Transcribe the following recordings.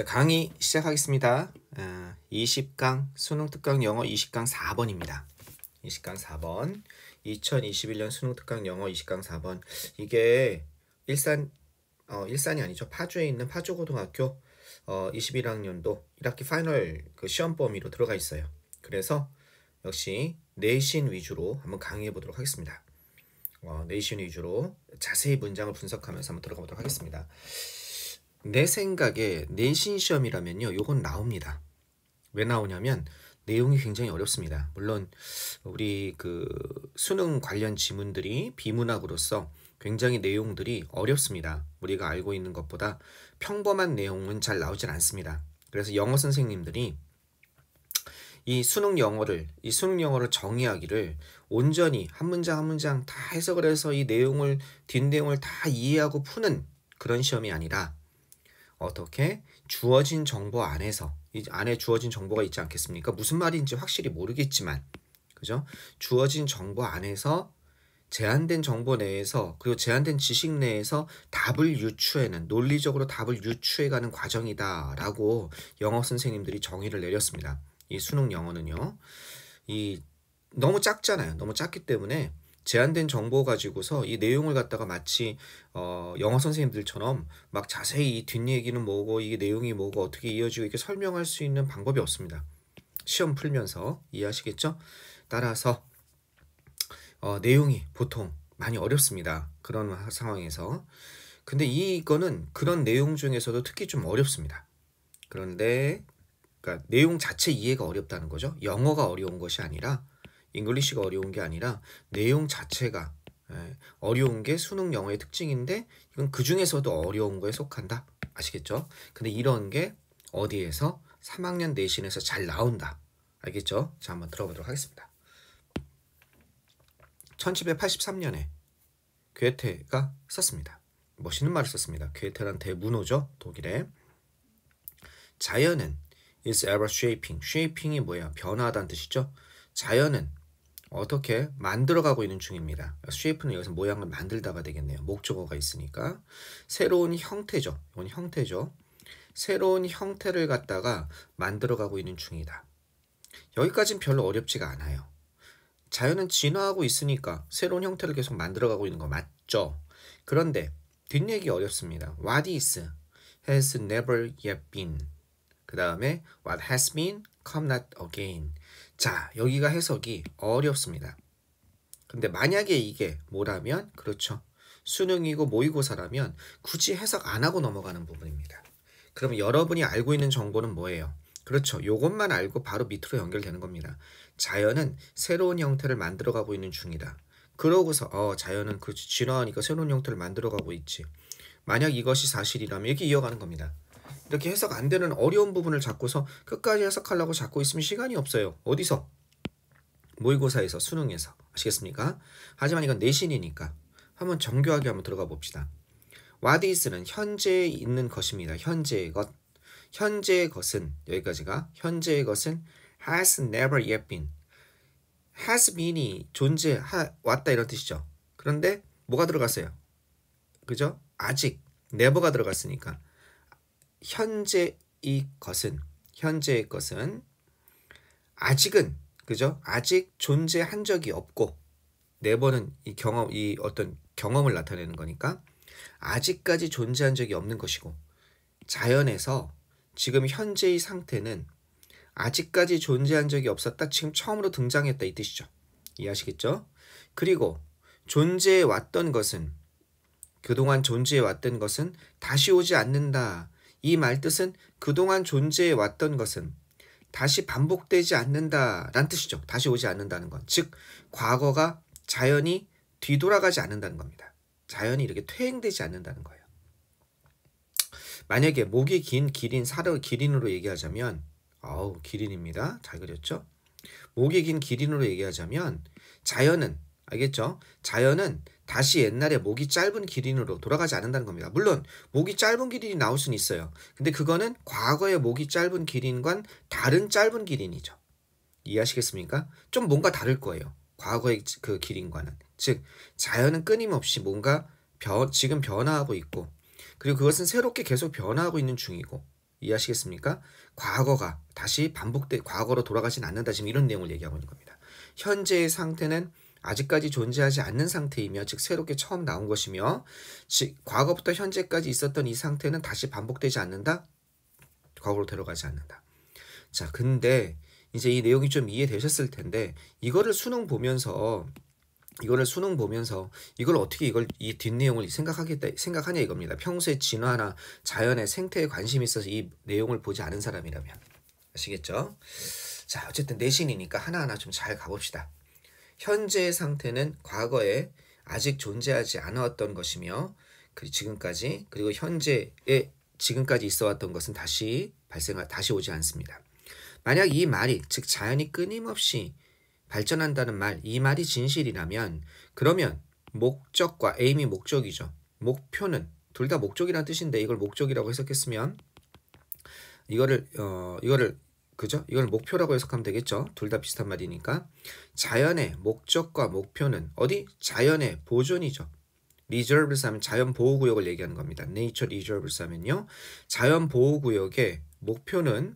자, 강의 시작하겠습니다. 20강 아, 수능 특강 영어 20강 4번입니다. 20강 4번 2021년 수능 특강 영어 20강 4번 이게 일산 어 일산이 아니죠. 파주에 있는 파주 고등학교 어 21학년도 1학기 파이널 그 시험 범위로 들어가 있어요. 그래서 역시 내신 위주로 한번 강의해 보도록 하겠습니다. 어, 내신 위주로 자세히 문장을 분석하면서 한번 들어가 보도록 하겠습니다. 내 생각에 내신 시험이라면요, 요건 나옵니다. 왜 나오냐면 내용이 굉장히 어렵습니다. 물론 우리 그 수능 관련 지문들이 비문학으로서 굉장히 내용들이 어렵습니다. 우리가 알고 있는 것보다 평범한 내용은 잘 나오질 않습니다. 그래서 영어 선생님들이 이 수능 영어를 이 수능 영어를 정의하기를 온전히 한 문장 한 문장 다 해석을 해서 이 내용을 뒷내용을 다 이해하고 푸는 그런 시험이 아니라 어떻게 주어진 정보 안에서 이 안에 주어진 정보가 있지 않겠습니까? 무슨 말인지 확실히 모르겠지만 그죠? 주어진 정보 안에서 제한된 정보 내에서 그리고 제한된 지식 내에서 답을 유추해는 논리적으로 답을 유추해가는 과정이다라고 영어 선생님들이 정의를 내렸습니다. 이 수능 영어는요. 이 너무 작잖아요. 너무 작기 때문에 제한된 정보 가지고서 이 내용을 갖다가 마치 어, 영어 선생님들처럼 막 자세히 이 뒷얘기는 뭐고 이게 내용이 뭐고 어떻게 이어지고 이렇게 설명할 수 있는 방법이 없습니다. 시험 풀면서 이해하시겠죠? 따라서 어, 내용이 보통 많이 어렵습니다. 그런 상황에서. 근데 이거는 그런 내용 중에서도 특히 좀 어렵습니다. 그런데 그러니까 내용 자체 이해가 어렵다는 거죠. 영어가 어려운 것이 아니라 잉글리시가 어려운 게 아니라 내용 자체가 예, 어려운 게 수능 영어의 특징인데 이건 그 중에서도 어려운 거에 속한다. 아시겠죠? 근데 이런 게 어디에서 3학년 내신에서 잘 나온다. 알겠죠? 자, 한번 들어보도록 하겠습니다. 1783년에 괴테가 썼습니다. 멋있는 말을 썼습니다. 괴테란 대문호죠, 독일의. 자연은 is ever shaping. shaping이 뭐야? 변화하다는 뜻이죠. 자연은 어떻게 만들어가고 있는 중입니다. 쉐이프는 여기서 모양을 만들다가 되겠네요. 목적어가 있으니까 새로운 형태죠. 이건 형태죠. 새로운 형태를 갖다가 만들어가고 있는 중이다. 여기까지는 별로 어렵지가 않아요. 자연은 진화하고 있으니까 새로운 형태를 계속 만들어가고 있는 거 맞죠? 그런데 뒷얘기 어렵습니다. What is has never yet been 그 다음에 what has been come not again 자, 여기가 해석이 어렵습니다. 근데 만약에 이게 뭐라면 그렇죠. 수능이고 모의고사라면 굳이 해석 안 하고 넘어가는 부분입니다. 그러면 여러분이 알고 있는 정보는 뭐예요? 그렇죠. 요것만 알고 바로 밑으로 연결되는 겁니다. 자연은 새로운 형태를 만들어 가고 있는 중이다. 그러고서 어 자연은 그 진화하니까 새로운 형태를 만들어 가고 있지. 만약 이것이 사실이라면 이렇게 이어가는 겁니다. 이렇게 해석 안 되는 어려운 부분을 잡고서 끝까지 해석하려고 잡고 있으면 시간이 없어요. 어디서? 모의고사에서, 수능에서. 아시겠습니까? 하지만 이건 내신이니까 한번 정교하게 한번 들어가 봅시다. what is는 현재에 있는 것입니다. 현재의 것. 현재의 것은 여기까지가 현재의 것은 has never yet been. has been이 존재 왔다 이런 뜻이죠. 그런데 뭐가 들어갔어요? 그죠? 아직 never가 들어갔으니까 현재 의 것은 현재의 것은 아직은 그죠? 아직 존재한 적이 없고 네 번은 이 경험 이 어떤 경험을 나타내는 거니까 아직까지 존재한 적이 없는 것이고 자연에서 지금 현재의 상태는 아직까지 존재한 적이 없었다. 지금 처음으로 등장했다 이 뜻이죠. 이해하시겠죠? 그리고 존재해 왔던 것은 그동안 존재해 왔던 것은 다시 오지 않는다. 이 말뜻은 그동안 존재해 왔던 것은 다시 반복되지 않는다란 뜻이죠. 다시 오지 않는다는 건. 즉, 과거가 자연이 뒤돌아가지 않는다는 겁니다. 자연이 이렇게 퇴행되지 않는다는 거예요. 만약에 목이 긴 기린, 사료 기린으로 얘기하자면, 아우, 기린입니다. 잘 그렸죠? 목이 긴 기린으로 얘기하자면, 자연은, 알겠죠? 자연은 다시 옛날에 목이 짧은 기린으로 돌아가지 않는다는 겁니다. 물론 목이 짧은 기린이 나올 수는 있어요. 근데 그거는 과거의 목이 짧은 기린과 다른 짧은 기린이죠. 이해하시겠습니까? 좀 뭔가 다를 거예요. 과거의 그 기린과는. 즉 자연은 끊임없이 뭔가 변, 지금 변화하고 있고 그리고 그것은 새롭게 계속 변화하고 있는 중이고 이해하시겠습니까? 과거가 다시 반복돼 과거로 돌아가진 않는다 지금 이런 내용을 얘기하고 있는 겁니다. 현재의 상태는 아직까지 존재하지 않는 상태이며 즉 새롭게 처음 나온 것이며 즉 과거부터 현재까지 있었던 이 상태는 다시 반복되지 않는다. 과거로 들어가지 않는다. 자, 근데 이제 이 내용이 좀 이해되셨을 텐데 이거를 수능 보면서 이거를 수능 보면서 이걸 어떻게 이걸 이 뒷내용을 생각하겠다 생각하냐 이겁니다. 평소에 진화나 자연의 생태에 관심이 있어서 이 내용을 보지 않은 사람이라면 아시겠죠? 자, 어쨌든 내신이니까 하나하나 좀 잘 가봅시다. 현재의 상태는 과거에 아직 존재하지 않았던 것이며 그 지금까지 그리고 현재에 지금까지 있어왔던 것은 다시 발생하 다시 오지 않습니다. 만약 이 말이 즉 자연이 끊임없이 발전한다는 말 이 말이 진실이라면 그러면 목적과 에 i m 이 목적이죠. 목표는 둘 다 목적이라는 뜻인데 이걸 목적이라고 해석했으면 이거를 어 이거를 그죠? 이걸 목표라고 해석하면 되겠죠. 둘 다 비슷한 말이니까. 자연의 목적과 목표는 어디? 자연의 보존이죠. 리저블스 하면 자연 보호 구역을 얘기하는 겁니다. 네이처 리저블스 하면요. 자연 보호 구역의 목표는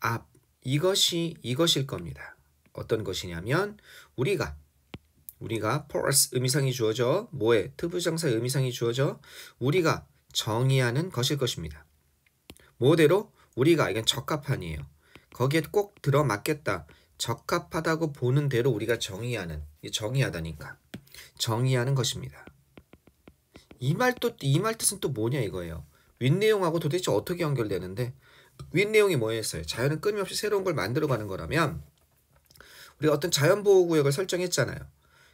앞 아, 이것이 이것일 겁니다. 어떤 것이냐면 우리가 우리가 p o r o u 의미상이 주어져 뭐에 트부정사 의미상이 주어져 우리가 정의하는 것일 것입니다. 뭐대로 우리가 이건 적합한이에요. 거기에 꼭 들어맞겠다. 적합하다고 보는 대로 우리가 정의하는 정의하다니까 정의하는 것입니다. 이 말 또 이 말 뜻은 또 뭐냐 이거예요. 윗 내용하고 도대체 어떻게 연결되는데 윗 내용이 뭐였어요? 자연은 끊임없이 새로운 걸 만들어가는 거라면 우리가 어떤 자연보호구역을 설정했잖아요.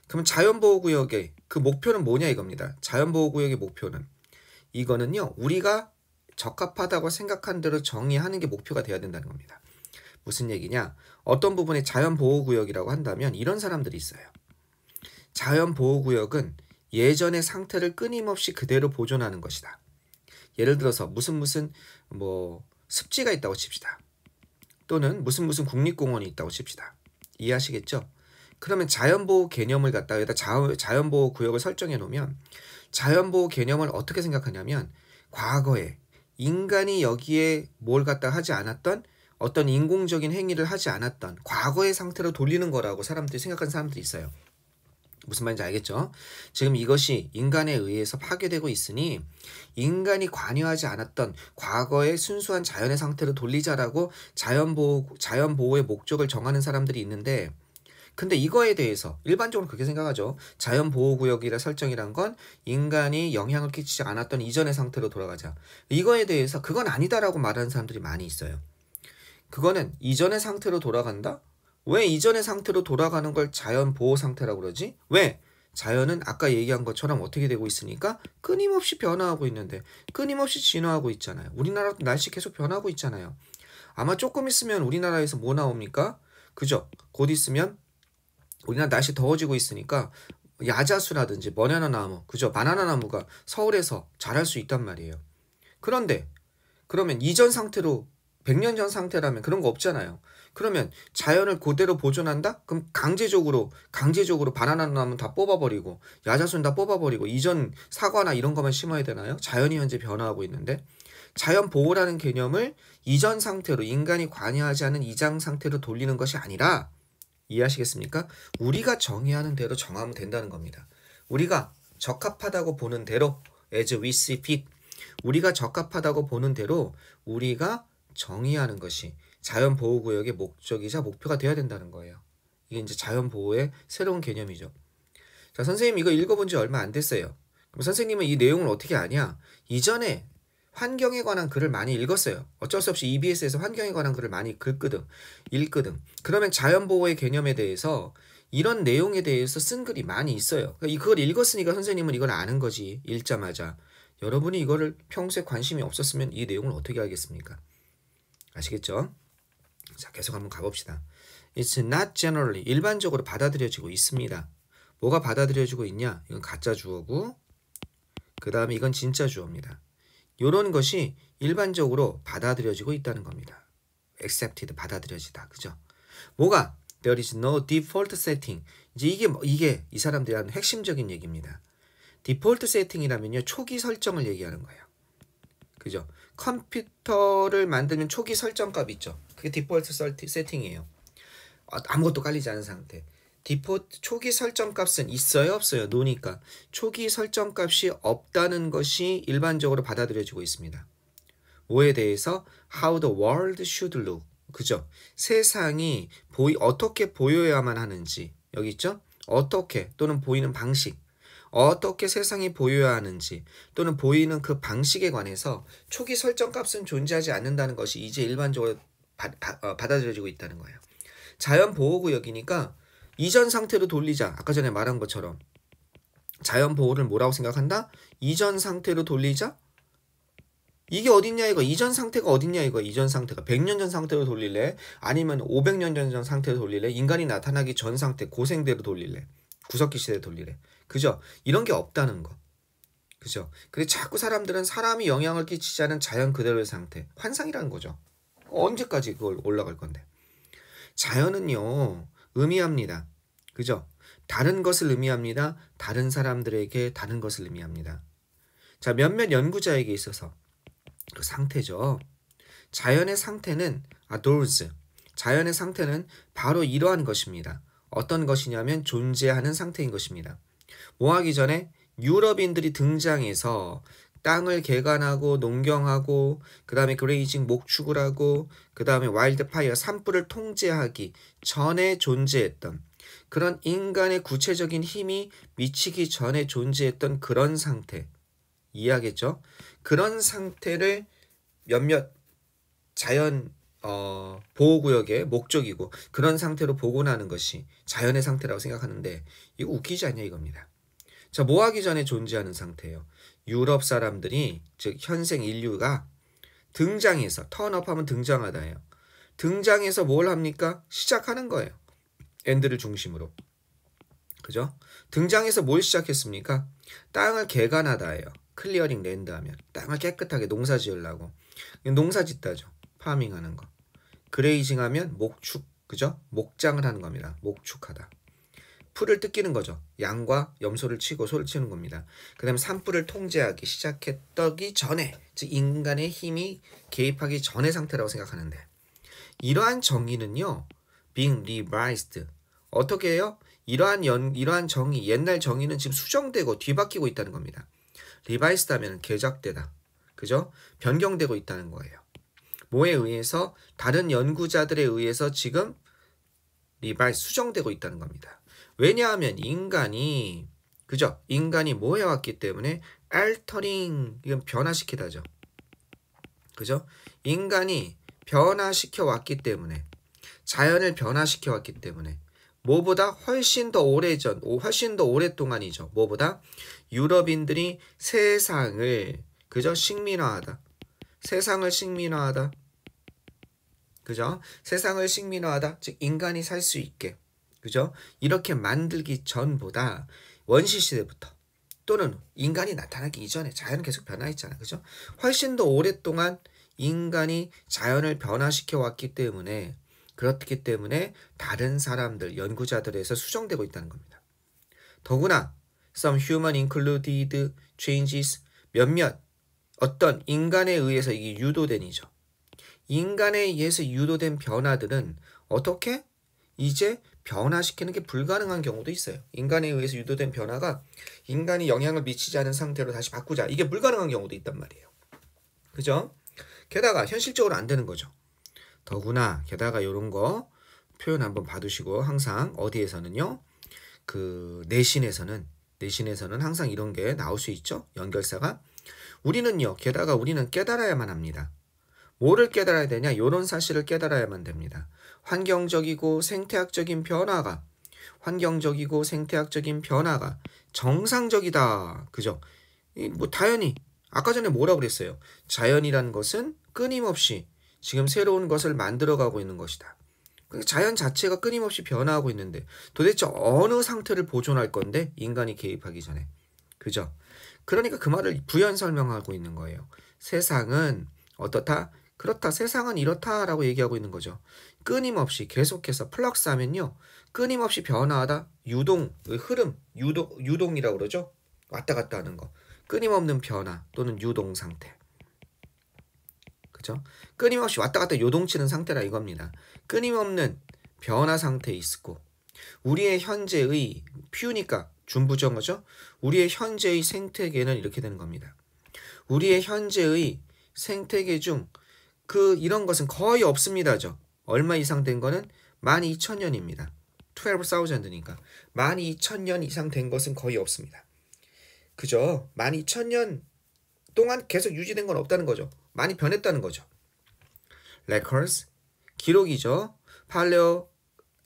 그러면 자연보호구역의 그 목표는 뭐냐 이겁니다. 자연보호구역의 목표는 이거는요 우리가 적합하다고 생각한 대로 정의하는 게 목표가 되어야 된다는 겁니다. 무슨 얘기냐? 어떤 부분에 자연보호구역이라고 한다면 이런 사람들이 있어요. 자연보호구역은 예전의 상태를 끊임없이 그대로 보존하는 것이다. 예를 들어서 무슨 무슨 뭐 습지가 있다고 칩시다. 또는 무슨 무슨 국립공원이 있다고 칩시다. 이해하시겠죠? 그러면 자연보호 개념을 갖다 여기다 자연보호 구역을 설정해 놓으면 자연보호 개념을 어떻게 생각하냐면 과거에 인간이 여기에 뭘 갖다 하지 않았던 어떤 인공적인 행위를 하지 않았던 과거의 상태로 돌리는 거라고 사람들이 생각하는 사람들이 있어요. 무슨 말인지 알겠죠? 지금 이것이 인간에 의해서 파괴되고 있으니 인간이 관여하지 않았던 과거의 순수한 자연의 상태로 돌리자라고 자연보호, 자연보호의 목적을 정하는 사람들이 있는데 근데 이거에 대해서 일반적으로 그렇게 생각하죠. 자연보호구역이라 설정이란 건 인간이 영향을 끼치지 않았던 이전의 상태로 돌아가자. 이거에 대해서 그건 아니다라고 말하는 사람들이 많이 있어요. 그거는 이전의 상태로 돌아간다? 왜 이전의 상태로 돌아가는 걸 자연 보호 상태라고 그러지? 왜? 자연은 아까 얘기한 것처럼 어떻게 되고 있으니까 끊임없이 변화하고 있는데 끊임없이 진화하고 있잖아요. 우리나라도 날씨 계속 변하고 있잖아요. 아마 조금 있으면 우리나라에서 뭐 나옵니까? 그죠? 곧 있으면 우리나라 날씨 더워지고 있으니까 야자수라든지 머나나 나무, 그죠? 바나나 나무가 서울에서 자랄 수 있단 말이에요. 그런데 그러면 이전 상태로 100년 전 상태라면 그런 거 없잖아요. 그러면 자연을 그대로 보존한다? 그럼 강제적으로 강제적으로 바나나 나무 다 뽑아버리고 야자수는다 뽑아버리고 이전 사과나 이런 것만 심어야 되나요? 자연이 현재 변화하고 있는데 자연 보호라는 개념을 이전 상태로 인간이 관여하지 않은 이장 상태로 돌리는 것이 아니라 이해하시겠습니까? 우리가 정의하는 대로 정하면 된다는 겁니다. 우리가 적합하다고 보는 대로 as we see fit 우리가 적합하다고 보는 대로 우리가 정의하는 것이 자연 보호 구역의 목적이자 목표가 되어야 된다는 거예요. 이게 이제 자연 보호의 새로운 개념이죠. 자, 선생님 이거 읽어본 지 얼마 안 됐어요. 그럼 선생님은 이 내용을 어떻게 아냐? 이전에 환경에 관한 글을 많이 읽었어요. 어쩔 수 없이 EBS에서 환경에 관한 글을 많이 긁거든, 읽거든. 그러면 자연보호의 개념에 대해서 이런 내용에 대해서 쓴 글이 많이 있어요. 그러니까 그걸 읽었으니까 선생님은 이걸 아는 거지, 읽자마자. 여러분이 이거를 평소에 관심이 없었으면 이 내용을 어떻게 알겠습니까? 아시겠죠? 자, 계속 한번 가봅시다. It's not generally 일반적으로 받아들여지고 있습니다. 뭐가 받아들여지고 있냐? 이건 가짜 주어고 그 다음에 이건 진짜 주어입니다. 이런 것이 일반적으로 받아들여지고 있다는 겁니다. accepted 받아들여지다. 그죠? 뭐가 there is no default setting. 이제 이게 뭐, 이게 이 사람들이 하는 핵심적인 얘기입니다. 디폴트 세팅이라면요. 초기 설정을 얘기하는 거예요. 그죠? 컴퓨터를 만드는 초기 설정값 있죠. 그게 디폴트 세팅이에요. 아, 아무것도 깔리지 않은 상태. 디폴트 초기 설정값은 있어요, 없어요? 노니까. 초기 설정값이 없다는 것이 일반적으로 받아들여지고 있습니다. 뭐에 대해서 how the world should look. 그죠? 세상이 보이 어떻게 보여야만 하는지. 여기 있죠? 어떻게 또는 보이는 방식. 어떻게 세상이 보여야 하는지 또는 보이는 그 방식에 관해서 초기 설정 값은 존재하지 않는다는 것이 이제 일반적으로 바, 바, 아, 어, 받아들여지고 있다는 거예요. 자연 보호구역이니까 이전 상태로 돌리자. 아까 전에 말한 것처럼 자연 보호를 뭐라고 생각한다? 이전 상태로 돌리자. 이게 어딨냐 이거 이전 상태가 어딨냐 이거 이전 상태가 100년 전 상태로 돌릴래 아니면 500년 전 상태로 돌릴래 인간이 나타나기 전 상태 고생대로 돌릴래 구석기 시대 돌리래. 그죠? 이런 게 없다는 거. 그죠? 근데 자꾸 사람들은 사람이 영향을 끼치지 않은 자연 그대로의 상태, 환상이라는 거죠. 언제까지 그걸 올라갈 건데? 자연은요, 의미합니다. 그죠? 다른 것을 의미합니다. 다른 사람들에게 다른 것을 의미합니다. 자, 몇몇 연구자에게 있어서 그 상태죠. 자연의 상태는 adores, 아, 자연의 상태는 바로 이러한 것입니다. 어떤 것이냐면 존재하는 상태인 것입니다. 모하기 전에 유럽인들이 등장해서 땅을 개간하고 농경하고 그다음에 그레이징 목축을 하고 그다음에 와일드파이어 산불을 통제하기 전에 존재했던 그런 인간의 구체적인 힘이 미치기 전에 존재했던 그런 상태 이해하겠죠? 그런 상태를 몇몇 자연 어, 보호구역의 목적이고 그런 상태로 복원하는 것이 자연의 상태라고 생각하는데 이거 웃기지 않냐 이겁니다. 자, 모하기 전에 존재하는 상태예요. 유럽 사람들이 즉 현생 인류가 등장해서 턴업하면 등장하다예요. 등장해서 뭘 합니까? 시작하는 거예요. 엔드를 중심으로. 그죠? 등장해서 뭘 시작했습니까? 땅을 개간하다예요. 클리어링 랜드 하면 땅을 깨끗하게 농사 지으려고 농사 짓다죠. 파밍하는 거. 그레이징 하면 목축, 그죠? 목장을 하는 겁니다. 목축하다. 풀을 뜯기는 거죠. 양과 염소를 치고 소를 치는 겁니다. 그 다음에 산불을 통제하기 시작했더기 전에, 즉 인간의 힘이 개입하기 전의 상태라고 생각하는데 이러한 정의는요. being revised. 어떻게 해요? 이러한 연, 이러한 정의, 옛날 정의는 지금 수정되고 뒤바뀌고 있다는 겁니다. 리바이스다면 개작되다. 그죠? 변경되고 있다는 거예요. 뭐에 의해서 다른 연구자들에 의해서 지금 리발 수정되고 있다는 겁니다. 왜냐하면 인간이 그죠? 인간이 뭐 해왔기 때문에 알터링 이건 변화시키다죠. 그죠? 인간이 변화시켜 왔기 때문에 자연을 변화시켜 왔기 때문에 뭐보다 훨씬 더 오래전, 훨씬 더 오랫동안이죠. 뭐보다 유럽인들이 세상을 그저 식민화하다. 세상을 식민화하다. 그죠? 세상을 식민화하다. 즉 인간이 살 수 있게. 그죠? 이렇게 만들기 전보다 원시 시대부터 또는 인간이 나타나기 이전에 자연은 계속 변화했잖아. 그죠? 훨씬 더 오랫동안 인간이 자연을 변화시켜 왔기 때문에 그렇기 때문에 다른 사람들, 연구자들에서 수정되고 있다는 겁니다. 더구나 some human included changes 몇몇 어떤 인간에 의해서 이게 유도된이죠. 인간에 의해서 유도된 변화들은 어떻게 이제 변화시키는 게 불가능한 경우도 있어요. 인간에 의해서 유도된 변화가 인간이 영향을 미치지 않은 상태로 다시 바꾸자. 이게 불가능한 경우도 있단 말이에요. 그죠? 게다가 현실적으로 안 되는 거죠. 더구나 게다가 이런 거 표현 한번 봐두시고 항상 어디에서는요. 그 내신에서는 내신에서는 항상 이런 게 나올 수 있죠. 연결사가 우리는요, 게다가 우리는 깨달아야만 합니다. 뭐를 깨달아야 되냐? 이런 사실을 깨달아야만 됩니다. 환경적이고 생태학적인 변화가, 환경적이고 생태학적인 변화가 정상적이다. 그죠? 뭐, 당연히, 아까 전에 뭐라고 그랬어요? 자연이란 것은 끊임없이 지금 새로운 것을 만들어가고 있는 것이다. 그 자연 자체가 끊임없이 변화하고 있는데 도대체 어느 상태를 보존할 건데 인간이 개입하기 전에 그죠? 그러니까 그 말을 부연 설명하고 있는 거예요. 세상은 어떻다? 그렇다. 세상은 이렇다라고 얘기하고 있는 거죠. 끊임없이 계속해서 플럭스 하면요. 끊임없이 변화하다. 유동, 흐름, 유동, 유동이라고 그러죠. 왔다 갔다 하는 거. 끊임없는 변화 또는 유동 상태. 그죠? 끊임없이 왔다 갔다 요동치는 상태라 이겁니다. 끊임없는 변화 상태에 있고 우리의 현재의 퓨니까 준부정거죠 우리의 현재의 생태계는 이렇게 되는 겁니다. 우리의 현재의 생태계 중 그 이런 것은 거의 없습니다죠. 얼마 이상 된 거는 12,000년입니다. 12,000니까 12,000년 이상 된 것은 거의 없습니다. 그죠? 12,000년 동안 계속 유지된 건 없다는 거죠. 많이 변했다는 거죠. records 기록이죠. 팔레오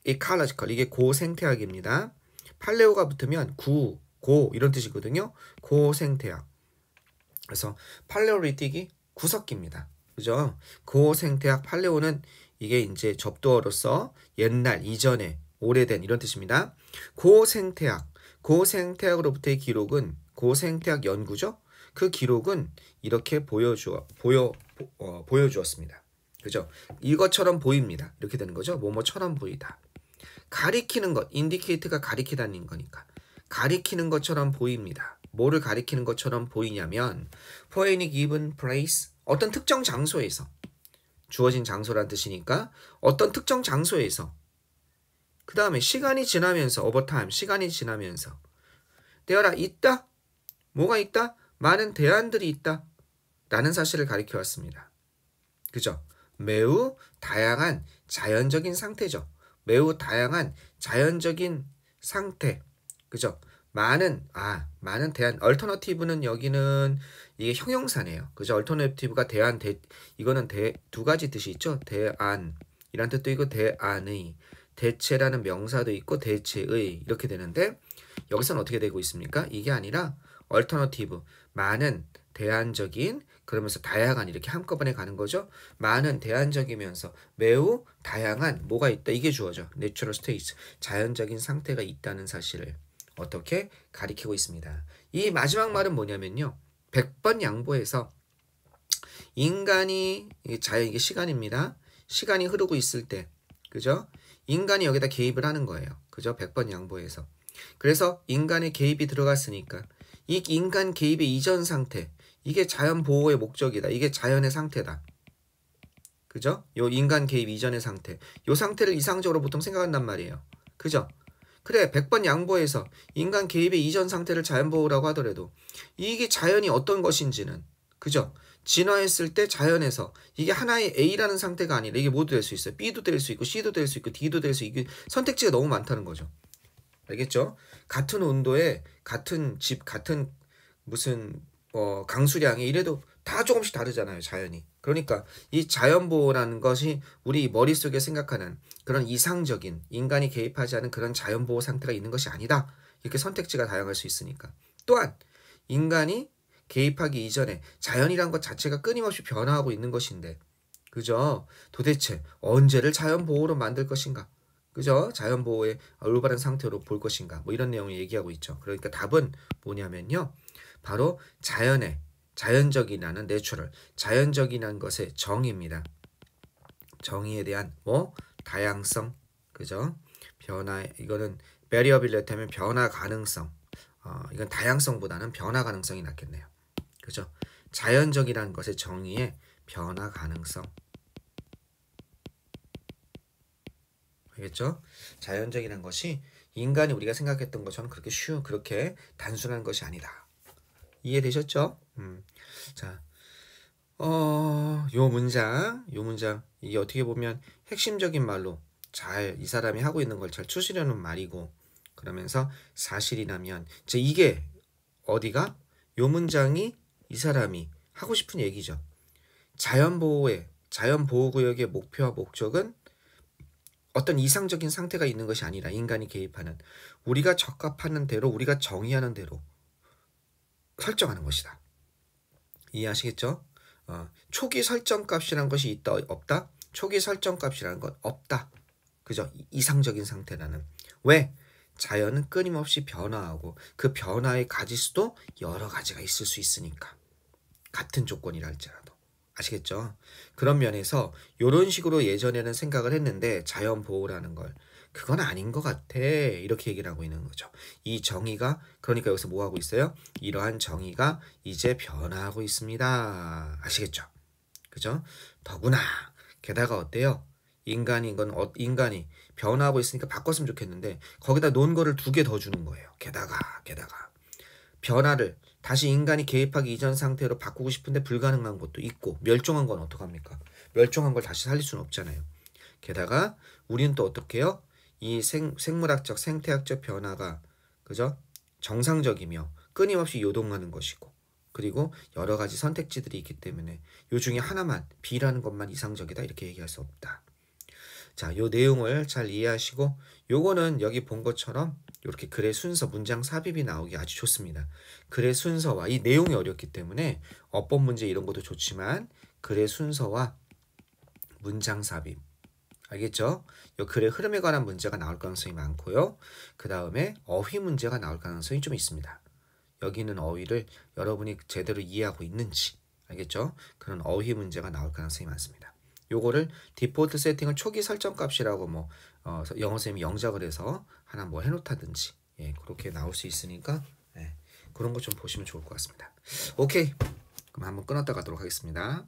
이칼라지컬 이게 고생태학입니다. 팔레오가 붙으면 구, 고 이런 뜻이거든요. 고생태학. 그래서 팔레오리틱이 구석기입니다. 그죠? 고생태학 팔레오는 이게 이제 접두어로서 옛날 이전에 오래된 이런 뜻입니다. 고생태학. 고생태학으로부터의 기록은 고생태학 연구죠. 그 기록은 이렇게 보여주어 보여 보, 어, 보여주었습니다. 그죠? 이것처럼 보입니다. 이렇게 되는 거죠. 뭐뭐처럼 보이다. 가리키는 것, 인디케이트가 가리키다는 거니까 가리키는 것처럼 보입니다. 뭐를 가리키는 것처럼 보이냐면 for any given place 어떤 특정 장소에서 주어진 장소란 뜻이니까 어떤 특정 장소에서 그 다음에 시간이 지나면서 over time, 시간이 지나면서 되어라 있다 뭐가 있다 많은 대안들이 있다 라는 사실을 가리켜 왔습니다. 그죠? 매우 다양한 자연적인 상태죠. 매우 다양한 자연적인 상태, 그죠? 많은 아 많은 대한 얼터너티브는 여기는 이게 형용사네요. 그죠? 얼터너티브가 대한대 이거는 대두 가지 뜻이 있죠. 대안이란 뜻도 있고 대안의 대체라는 명사도 있고 대체의 이렇게 되는데 여기서는 어떻게 되고 있습니까? 이게 아니라 얼터너티브 많은 대안적인 그러면서 다양한 이렇게 한꺼번에 가는 거죠. 많은 대안적이면서 매우 다양한 뭐가 있다. 이게 주어져. 내추럴 스테이스. 자연적인 상태가 있다는 사실을 어떻게 가리키고 있습니다. 이 마지막 말은 뭐냐면요. 100번 양보해서 인간이 자연 이게 시간입니다. 시간이 흐르고 있을 때 그죠? 인간이 여기다 개입을 하는 거예요. 그죠? 100번 양보해서. 그래서 인간의 개입이 들어갔으니까 이 인간 개입의 이전 상태 이게 자연 보호의 목적이다. 이게 자연의 상태다. 그죠? 요 인간 개입 이전의 상태. 요 상태를 이상적으로 보통 생각한단 말이에요. 그죠? 그래, 100번 양보해서 인간 개입의 이전 상태를 자연 보호라고 하더라도 이게 자연이 어떤 것인지는 그죠? 진화했을 때 자연에서 이게 하나의 A라는 상태가 아니라 이게 모두 될 수 있어요. B도 될 수 있고 C도 될 수 있고 D도 될 수 있고 선택지가 너무 많다는 거죠. 알겠죠? 같은 온도에 같은 집, 같은 무슨 어, 강수량이 이래도 다 조금씩 다르잖아요, 자연이. 그러니까 이 자연보호라는 것이 우리 머릿속에 생각하는 그런 이상적인 인간이 개입하지 않은 그런 자연보호 상태가 있는 것이 아니다. 이렇게 선택지가 다양할 수 있으니까. 또한 인간이 개입하기 이전에 자연이란 것 자체가 끊임없이 변화하고 있는 것인데, 그죠? 도대체 언제를 자연보호로 만들 것인가? 그죠? 자연보호의 올바른 상태로 볼 것인가? 뭐 이런 내용을 얘기하고 있죠. 그러니까 답은 뭐냐면요. 바로 자연의 자연적이라는 내추럴, 자연적이라는 것의 정의입니다. 정의에 대한 뭐 다양성, 그죠? 변화 이거는 베리어빌리티면 변화 가능성. 어, 이건 다양성보다는 변화 가능성이 낫겠네요. 그죠? 자연적이라는 것의 정의에 변화 가능성. 알겠죠? 자연적이라는 것이 인간이 우리가 생각했던 것처럼 그렇게 쉬운 그렇게 단순한 것이 아니다. 이해되셨죠? 음. 자, 어, 요 문장, 요 문장, 이게 어떻게 보면 핵심적인 말로 잘 이 사람이 하고 있는 걸 잘 추시려는 말이고, 그러면서 사실이라면, 이 이게 어디가? 요 문장이 이 사람이 하고 싶은 얘기죠. 자연보호의, 자연보호구역의 목표와 목적은 어떤 이상적인 상태가 있는 것이 아니라 인간이 개입하는 우리가 적합하는 대로 우리가 정의하는 대로 설정하는 것이다. 이해하시겠죠? 어, 초기 설정 값이란 것이 있다 없다. 초기 설정 값이라는 건 없다. 그죠? 이상적인 상태라는. 왜? 자연은 끊임없이 변화하고 그 변화의 가지수도 여러 가지가 있을 수 있으니까. 같은 조건이랄지라도. 아시겠죠? 그런 면에서 이런 식으로 예전에는 생각을 했는데 자연 보호라는 걸 그건 아닌 것 같아. 이렇게 얘기를 하고 있는 거죠. 이 정의가 그러니까 여기서 뭐 하고 있어요? 이러한 정의가 이제 변화하고 있습니다. 아시겠죠? 그죠? 더구나 게다가 어때요? 인간인 건 어, 인간이 변화하고 있으니까 바꿨으면 좋겠는데 거기다 논거를 두 개 더 주는 거예요. 게다가 게다가 변화를 다시 인간이 개입하기 이전 상태로 바꾸고 싶은데 불가능한 것도 있고 멸종한 건 어떡합니까? 멸종한 걸 다시 살릴 수는 없잖아요. 게다가 우리는 또 어떻게 해요? 이 생, 생물학적 생태학적 변화가 그죠? 정상적이며 끊임없이 요동하는 것이고 그리고 여러 가지 선택지들이 있기 때문에 요 중에 하나만 B라는 것만 이상적이다 이렇게 얘기할 수 없다. 자, 요 내용을 잘 이해하시고 요거는 여기 본 것처럼 이렇게 글의 순서, 문장 삽입이 나오기 아주 좋습니다. 글의 순서와 이 내용이 어렵기 때문에 어법 문제 이런 것도 좋지만 글의 순서와 문장 삽입 알겠죠? 이 글의 흐름에 관한 문제가 나올 가능성이 많고요. 그 다음에 어휘 문제가 나올 가능성이 좀 있습니다. 여기는 어휘를 여러분이 제대로 이해하고 있는지 알겠죠? 그런 어휘 문제가 나올 가능성이 많습니다. 요거를 디폴트 세팅을 초기 설정 값이라고 뭐 어, 영어 님이 영작을 해서 하나 뭐 해놓다든지 예, 그렇게 나올 수 있으니까 예, 그런 거 좀 보시면 좋을 것 같습니다. 오케이 그럼 한번 끊었다 가도록 하겠습니다.